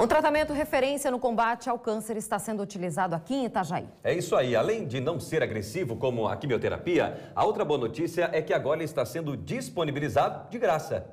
Um tratamento referência no combate ao câncer está sendo utilizado aqui em Itajaí. É isso aí. Além de não ser agressivo como a quimioterapia, a outra boa notícia é que agora está sendo disponibilizado de graça.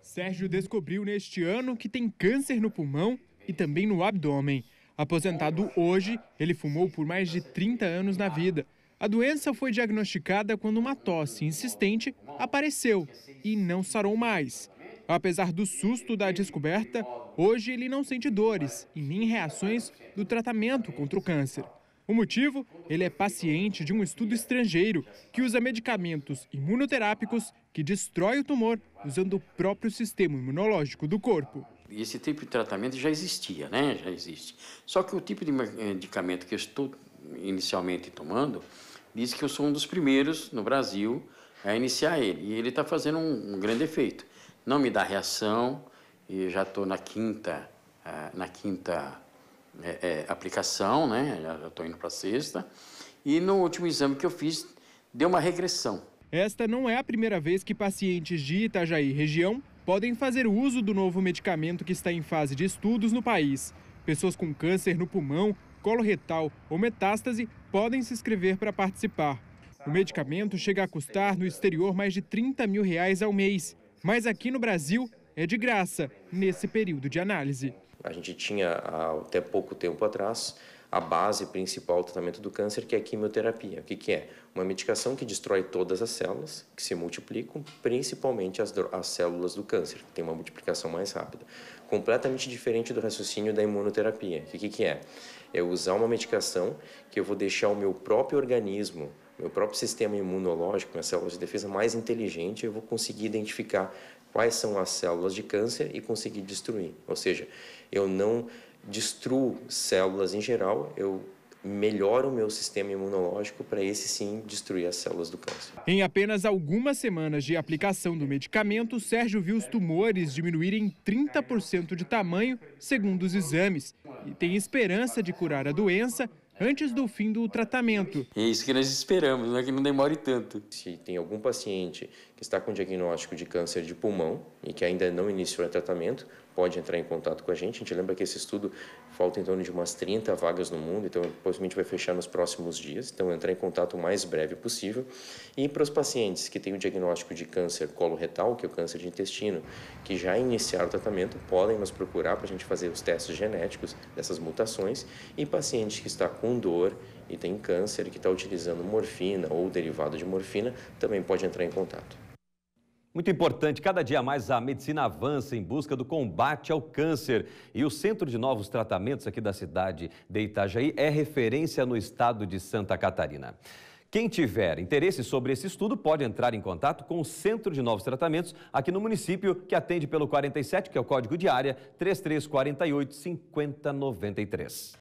Sérgio descobriu neste ano que tem câncer no pulmão e também no abdômen. Aposentado hoje, ele fumou por mais de 30 anos na vida. A doença foi diagnosticada quando uma tosse insistente apareceu e não sarou mais. Apesar do susto da descoberta, hoje ele não sente dores e nem reações do tratamento contra o câncer. O motivo? Ele é paciente de um estudo estrangeiro que usa medicamentos imunoterápicos que destrói o tumor usando o próprio sistema imunológico do corpo. Esse tipo de tratamento já existia, né? Já existe. Só que o tipo de medicamento que eu estou inicialmente tomando diz que eu sou um dos primeiros no Brasil a iniciar ele. E ele está fazendo um, um grande efeito não me dá reação e já estou na quinta, eh, na quinta é, é, aplicação, né? Já estou indo para a sexta. E no último exame que eu fiz, deu uma regressão. Esta não é a primeira vez que pacientes de Itajaí região podem fazer uso do novo medicamento que está em fase de estudos no país. Pessoas com câncer no pulmão, colo retal ou metástase podem se inscrever para participar. O medicamento chega a custar no exterior mais de 30 mil reais ao mês mas aqui no Brasil é de graça nesse período de análise. A gente tinha, até pouco tempo atrás, a base principal do tratamento do câncer, que é a quimioterapia. O que, que é? Uma medicação que destrói todas as células, que se multiplicam, principalmente as, as células do câncer, que tem uma multiplicação mais rápida. Completamente diferente do raciocínio da imunoterapia. O que, que, que é? É usar uma medicação que eu vou deixar o meu próprio organismo meu próprio sistema imunológico, minhas células de defesa mais inteligente, eu vou conseguir identificar quais são as células de câncer e conseguir destruir. Ou seja, eu não destruo células em geral, eu melhoro o meu sistema imunológico para esse sim destruir as células do câncer. Em apenas algumas semanas de aplicação do medicamento, Sérgio viu os tumores diminuírem 30% de tamanho, segundo os exames, e tem esperança de curar a doença antes do fim do tratamento. É isso que nós esperamos, não é que não demore tanto. Se tem algum paciente que está com diagnóstico de câncer de pulmão e que ainda não iniciou o tratamento, pode entrar em contato com a gente. A gente lembra que esse estudo falta em torno de umas 30 vagas no mundo, então possivelmente vai fechar nos próximos dias. Então, entrar em contato o mais breve possível. E para os pacientes que têm o diagnóstico de câncer coloretal, que é o câncer de intestino, que já iniciaram o tratamento, podem nos procurar para a gente fazer os testes genéticos dessas mutações. E paciente que está com com dor e tem câncer que está utilizando morfina ou derivado de morfina também pode entrar em contato. Muito importante, cada dia mais a medicina avança em busca do combate ao câncer. E o Centro de Novos Tratamentos aqui da cidade de Itajaí é referência no estado de Santa Catarina. Quem tiver interesse sobre esse estudo pode entrar em contato com o Centro de Novos Tratamentos aqui no município, que atende pelo 47, que é o código de área 3348 5093.